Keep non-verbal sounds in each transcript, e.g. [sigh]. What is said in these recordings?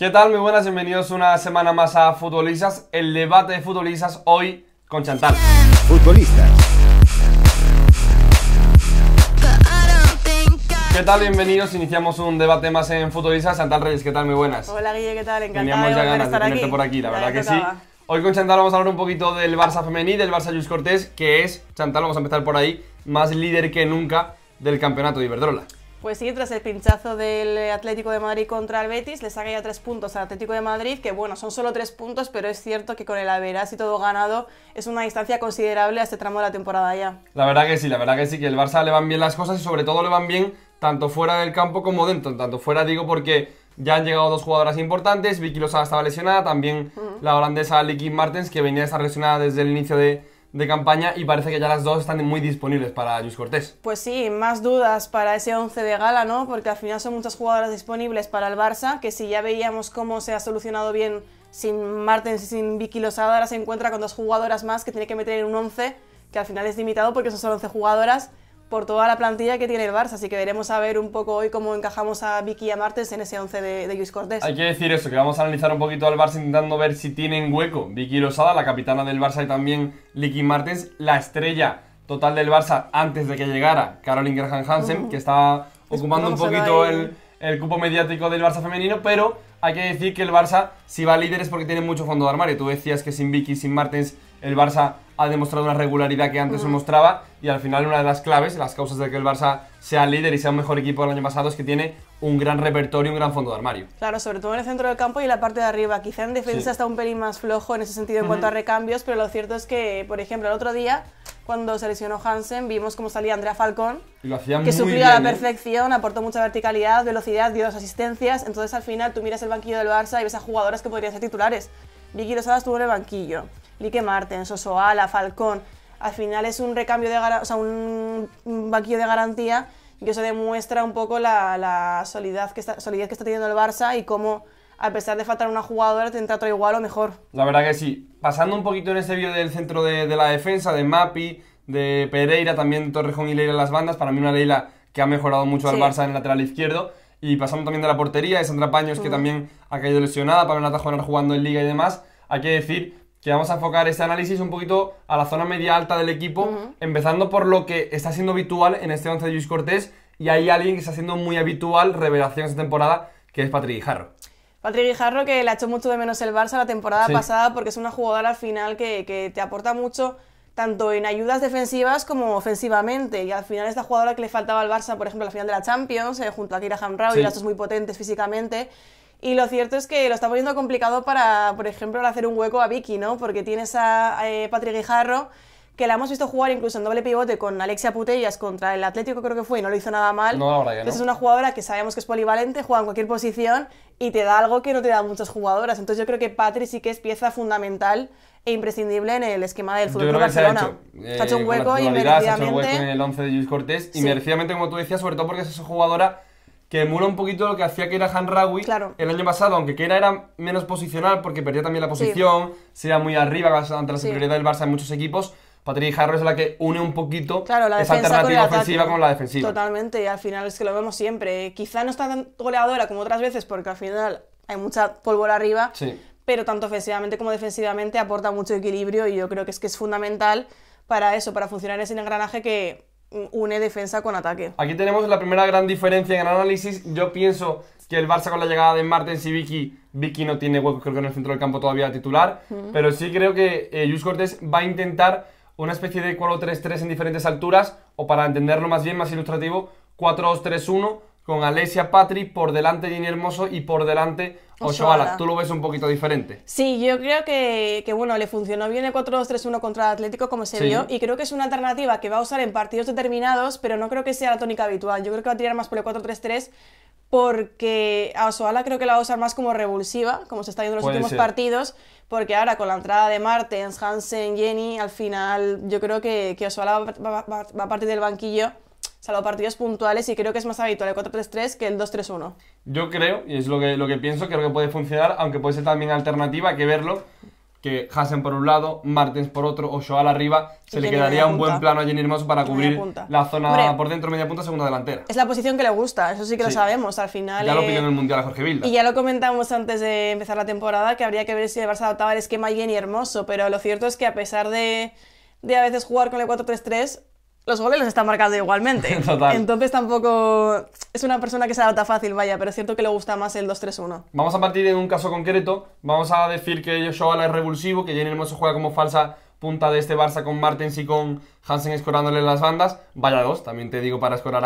¿Qué tal? Muy buenas, bienvenidos una semana más a Futbolistas, el debate de Futbolistas hoy con Chantal. Futbolistas. ¿Qué tal? Bienvenidos, iniciamos un debate más en Futbolistas. Chantal Reyes, ¿qué tal? Muy buenas. Hola Guille, ¿qué tal? Encantada Teníamos ya ganas de tenerte aquí. por aquí, la, verdad que sí. Hoy con Chantal vamos a hablar un poquito del Barça femení, del Barça Luis Cortés, que es, Chantal, vamos a empezar por ahí, más líder que nunca del campeonato de Iberdrola. Pues sí, tras el pinchazo del Atlético de Madrid contra el Betis, le saca ya tres puntos al Atlético de Madrid, que bueno, son solo tres puntos, pero es cierto que con el Averas y todo ganado es una distancia considerable a este tramo de la temporada ya. La verdad que sí, la verdad que sí, que el Barça le van bien las cosas y sobre todo le van bien tanto fuera del campo como dentro. Tanto fuera digo porque ya han llegado dos jugadoras importantes, Vicky Lozada estaba lesionada, también la holandesa Licky Martens, que venía a estar lesionada desde el inicio de de campaña y parece que ya las dos están muy disponibles para Luis Cortés. Pues sí, más dudas para ese 11 de gala, ¿no? Porque al final son muchas jugadoras disponibles para el Barça, que si ya veíamos cómo se ha solucionado bien sin Martens y sin Vicky Losada, ahora se encuentra con dos jugadoras más que tiene que meter en un 11, que al final es limitado porque son solo 11 jugadoras por toda la plantilla que tiene el Barça, así que veremos a ver un poco hoy cómo encajamos a Vicky y a Martens en ese 11 de, de Luis Cortés. Hay que decir eso, que vamos a analizar un poquito al Barça intentando ver si tienen hueco Vicky Losada, la capitana del Barça y también Licky Martens, la estrella total del Barça antes de que llegara Caroline Graham Hansen, que está ocupando un poquito el, el cupo mediático del Barça femenino, pero hay que decir que el Barça, si va líder es porque tiene mucho fondo de armario. Tú decías que sin Vicky, sin Martens, el Barça ha demostrado una regularidad que antes no mostraba y al final una de las claves, las causas de que el Barça sea líder y sea un mejor equipo del año pasado es que tiene un gran repertorio, un gran fondo de armario. Claro, sobre todo en el centro del campo y en la parte de arriba. Quizá en defensa está un pelín más flojo en ese sentido en cuanto a recambios, pero lo cierto es que, por ejemplo, el otro día cuando se lesionó Hansen, vimos cómo salía Andrea Falcón, que sufría a la ¿eh? perfección, aportó mucha verticalidad, velocidad, dio dos asistencias. Entonces, al final, tú miras el banquillo del Barça y ves a jugadoras que podrían ser titulares. Vicky Lozada estuvo en el banquillo, Lique Martens, Osoala, Falcón. Al final es un recambio de un, banquillo de garantía y eso demuestra un poco la, la solidez, que está, que está teniendo el Barça y cómo a pesar de faltar una jugadora, te entra igual o mejor. La verdad que sí. Pasando un poquito en ese vídeo del centro de, la defensa, de Mapi, de Pereira, también Torrejón y Leila en las bandas, para mí una Leila que ha mejorado mucho al Barça en el lateral izquierdo. Y pasando también de la portería, de Sandra Paños, que mm. también ha caído lesionada, para Pamela Tajonar jugando en Liga y demás, hay que decir que vamos a enfocar este análisis un poquito a la zona media alta del equipo, empezando por lo que está siendo habitual en este once de Luis Cortés, y hay alguien que está siendo muy habitual, revelación esta temporada, que es Patrick Guijarro. Patrick Guijarro, que le ha hecho mucho de menos el Barça la temporada pasada, porque es una jugadora final que, que te aporta mucho tanto en ayudas defensivas como ofensivamente. Y al final esta jugadora que le faltaba al Barça, por ejemplo, la final de la Champions, eh, junto a Kira Hamrau, y las dos muy potentes físicamente. Y lo cierto es que lo está poniendo complicado para, por ejemplo, hacer un hueco a Vicky, ¿no? Porque tienes a, a eh, Patrick Guijarro que la hemos visto jugar incluso en doble pivote con Alexia Putellas contra el Atlético, creo que fue, y no lo hizo nada mal. es una jugadora que sabemos que es polivalente, juega en cualquier posición y te da algo que no te dan muchas jugadoras. Entonces yo creo que Patri sí que es pieza fundamental e imprescindible en el esquema del fútbol Barcelona. Se ha, hecho, eh, se ha hecho un hueco y en el 11 de Luis Cortés y merecidamente, como tú decías, sobre todo porque es esa jugadora que emula un poquito lo que hacía que era Hanrawi el año pasado, aunque que era menos posicional porque perdía también la posición, se iba muy arriba ante la superioridad del Barça en muchos equipos Patrick Harris es la que une un poquito la esa alternativa ofensiva con la defensiva. Totalmente, y al final es que lo vemos siempre. Quizá no está tan goleadora como otras veces, porque al final hay mucha pólvora arriba, pero tanto ofensivamente como defensivamente aporta mucho equilibrio y yo creo que es que es fundamental para eso, para funcionar ese engranaje que une defensa con ataque. Aquí tenemos la primera gran diferencia en el análisis. Yo pienso que el Barça con la llegada de Martens y Vicky, Vicky no tiene hueco creo que en el centro del campo todavía titular, pero sí creo que Jus eh, Cortés va a intentar una especie de 4-3-3 en diferentes alturas, o para entenderlo más bien, más ilustrativo, 4-2-3-1 con Alesia Patrick, por delante Jenny Hermoso y por delante Ochoala. Tú lo ves un poquito diferente. Sí, yo creo que, bueno, le funcionó bien el 4-2-3-1 contra el Atlético como se vio y creo que es una alternativa que va a usar en partidos determinados, pero no creo que sea la tónica habitual. Yo creo que va a tirar más por el 4-3-3 porque a Osoala creo que la va a usar más como revulsiva, como se está viendo en los últimos partidos, porque ahora con la entrada de Martens, Hansen, Jenny, al final yo creo que, que va a partir del banquillo salvo partidos puntuales, y creo que es más habitual el 4-3-3 que el 2-3-1. Yo creo, y es lo que, lo que pienso, creo que puede funcionar, aunque puede ser también alternativa, hay que verlo, que Hasen por un lado, Martens por otro, o Joal arriba, se le quedaría un buen plano a Jenny Hermoso para cubrir la zona por dentro, media punta, segunda delantera. Es la posición que le gusta, eso sí que lo sabemos, al final... Ya lo eh, pidió en el Mundial a Jorge Vilda. Y ya lo comentamos antes de empezar la temporada, que habría que ver si el Barça adoptaba el esquema Jenny Hermoso, pero lo cierto es que a pesar de, de a veces jugar con el 4-3-3, los goles los está marcando igualmente. [laughs] Entonces tampoco es una persona que se adapta fácil, vaya, pero es cierto que le gusta más el 2-3-1. Vamos a partir de un caso concreto. Vamos a decir que Joshua es revulsivo, que Jenny Hermoso juega como falsa punta de este Barça con Martens y con Hansen escorándole las bandas. Vaya dos, también te digo para escorar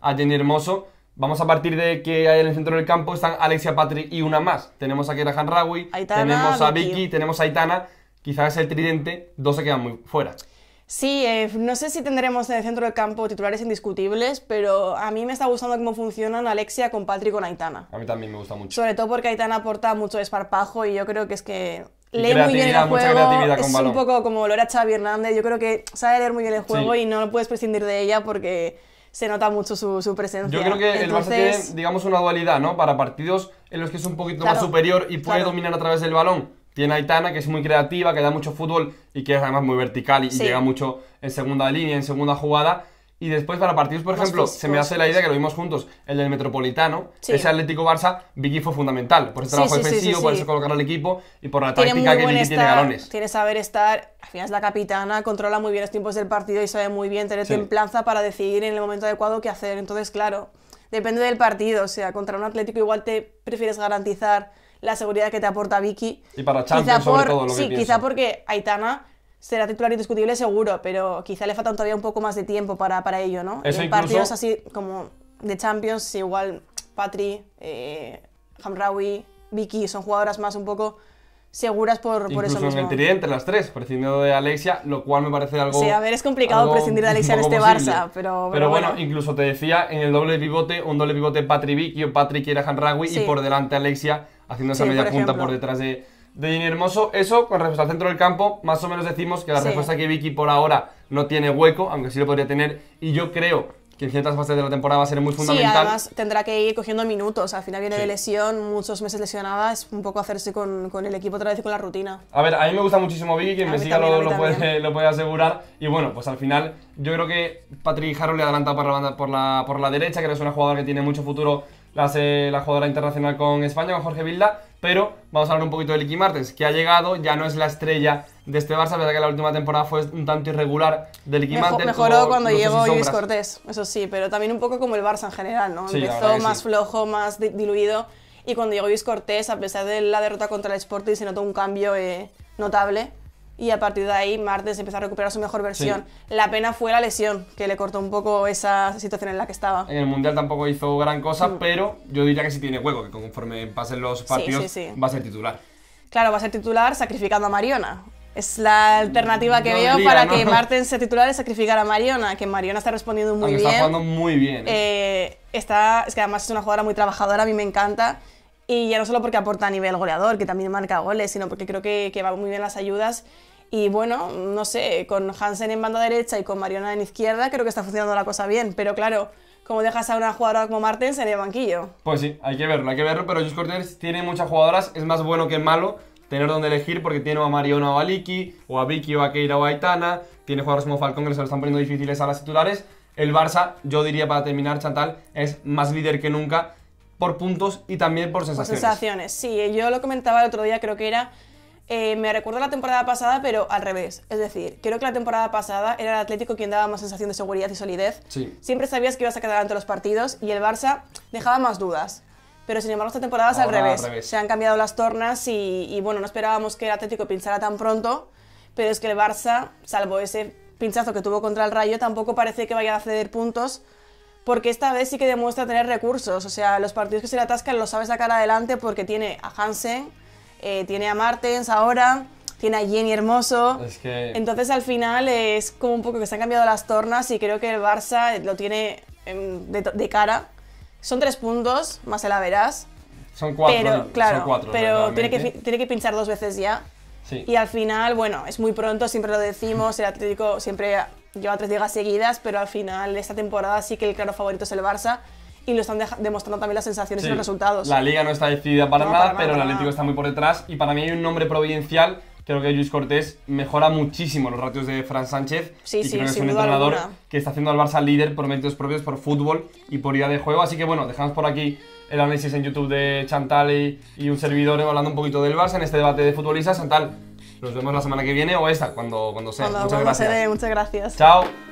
a, Jenny Hermoso. Vamos a partir de que en el centro del campo están Alexia Patrick y una más. Tenemos a Kirahan Rawi, tenemos a Vicky, tenemos a Aitana. Quizás el tridente, dos se quedan muy fuera. Sí, eh, no sé si tendremos en el centro del campo titulares indiscutibles, pero a mí me está gustando cómo funcionan Alexia con Patrick y con Aitana. A mí también me gusta mucho. Sobre todo porque Aitana aporta mucho desparpajo y yo creo que es que lee muy bien el juego. es un poco como lo era Xavi Hernández. Yo creo que sabe leer muy bien el juego y no lo puedes prescindir de ella porque se nota mucho su, presencia. Yo creo que el Barça tiene, digamos, una dualidad, ¿no? Para partidos en los que es un poquito más superior y puede dominar a través del balón tiene Aitana, que es muy creativa, que da mucho fútbol y que es además muy vertical y, llega mucho en segunda línea, en segunda jugada. Y después para partidos, por ejemplo, se me hace la idea que lo vimos juntos, el del Metropolitano, ese Atlético-Barça, Vicky fue fundamental por ese trabajo defensivo, por eso colocar al equipo y por la táctica que Vicky tiene galones. Tiene saber estar, al final es la capitana, controla muy bien los tiempos del partido y sabe muy bien tener templanza para decidir en el momento adecuado qué hacer. Entonces, claro, depende del partido, o sea, contra un Atlético igual te prefieres garantizar la seguridad que te aporta Vicky. Y para Champions, Sí, quizá porque Aitana será titular indiscutible seguro, pero quizá le falta todavía un poco más de tiempo para, para ello, ¿no? en partidos así como de Champions, igual Patri, eh, Hamraoui, Vicky son jugadoras más un poco seguras por, por eso mismo. entre las tres, prescindiendo de Alexia, lo cual me parece algo... Sí, a ver, es complicado prescindir de Alexia en este Barça, pero... Pero, bueno, incluso te decía, en el doble pivote, un doble pivote Patrick Patrick y Hanrawi sí. y por delante Alexia haciendo esa media punta por detrás de, de Gini Hermoso. Eso, con respuesta al centro del campo, más o menos decimos que la respuesta que Vicky por ahora no tiene hueco, aunque sí lo podría tener, y yo creo que en ciertas fases de la temporada va a ser muy fundamental. Sí, además tendrá que ir cogiendo minutos. Al final viene de lesión, muchos meses lesionada, es un poco hacerse con, el equipo otra vez y con la rutina. A ver, a mí me gusta muchísimo Vicky, quien me siga lo, puede, asegurar. Y bueno, pues al final yo creo que Patrick Harrow le adelanta por la, banda, por la, por la derecha, que es una jugadora que tiene mucho futuro la, jugadora internacional con España, con Jorge Vilda. Pero vamos a hablar un poquito del Licky Martens, que ha llegado, ya no es la estrella de este Barça, verdad que la última temporada fue un tanto irregular del Licky Mejoró cuando llegó Luis Cortés, eso sí, pero también un poco como el Barça en general, ¿no? Empezó más flojo, más diluido. Y cuando llegó Luis Cortés, a pesar de la derrota contra el Sporting, se notó un cambio eh, notable y a partir de ahí Martens empezó a recuperar su mejor versión. La pena fue la lesión, que le cortó un poco esa situación en la que estaba. En el Mundial tampoco hizo gran cosa, mm. pero yo diría que sí tiene juego que conforme pasen los partidos va a ser titular. Claro, va a ser titular sacrificando a Mariona. Es la alternativa que veo para que [laughs] Martens sea titular es sacrificar a Mariona, que Mariona está respondiendo ah, muy bien. Está jugando muy bien. Eh, está, es que además es una jugadora muy trabajadora, a mí me encanta. Y ya no solo porque aporta a nivel goleador, que también marca goles, sino porque creo que, que va muy bien las ayudas. Y bueno, no sé, con Hansen en banda derecha y con Mariona en izquierda, creo que está funcionando la cosa bien. Pero claro, como dejas a una jugadora como Martens en el banquillo. Pues sí, hay que verlo, hay que verlo. Pero Jus Cortés tiene muchas jugadoras, es más bueno que malo tener donde elegir porque tiene a Mariona o a Liki, o a Vicky o a Keira o a Aitana. Tiene jugadores como Falcón que se lo están poniendo difíciles a las titulares. El Barça, yo diría para terminar, Chantal, es más líder que nunca por puntos y también por sensaciones. sensaciones, sí. Yo lo comentaba el otro día, creo que era. Eh, me recuerdo la temporada pasada, pero al revés. Es decir, creo que la temporada pasada era el Atlético quien daba más sensación de seguridad y solidez. Sí. Siempre sabías que ibas a quedar ante los partidos y el Barça dejaba más dudas. Pero sin embargo, esta temporada es al revés. Se han cambiado las tornas y, y, bueno, no esperábamos que el Atlético pinchara tan pronto. Pero es que el Barça, salvo ese pinchazo que tuvo contra el Rayo, tampoco parece que vaya a ceder puntos porque esta vez sí que demuestra tener recursos. O sea, los partidos que se le atascan los sabe sacar adelante porque tiene a Hansen, eh, tiene a Martens ahora, tiene a Jenny Hermoso. Entonces al final es como un poco que se han cambiado las tornas y creo que el Barça lo tiene de, cara. Son tres puntos, más el verás. Son cuatro. claro, pero tiene que, tiene que pinchar dos veces ya. Y al final, bueno, es muy pronto, siempre lo decimos, el Atlético siempre lleva tres ligas seguidas, pero al final esta temporada sí que el claro favorito es el Barça y lo están demostrando también las sensaciones y los resultados. La liga no está decidida para nada, pero el Atlético está muy por detrás y para mí hay un nombre providencial. Creo que Luis Cortés mejora muchísimo los ratios de Fran Sánchez y creo que es un entrenador que está haciendo al Barça líder por méritos propios, por fútbol y por idea de juego. Así que bueno, dejamos por aquí el análisis en YouTube de Chantal y, y un servidor hablando un poquito del Barça en este debate de futbolistas. Chantal, nos vemos la semana que viene o esa, cuando, cuando sea. muchas gracias. Chao.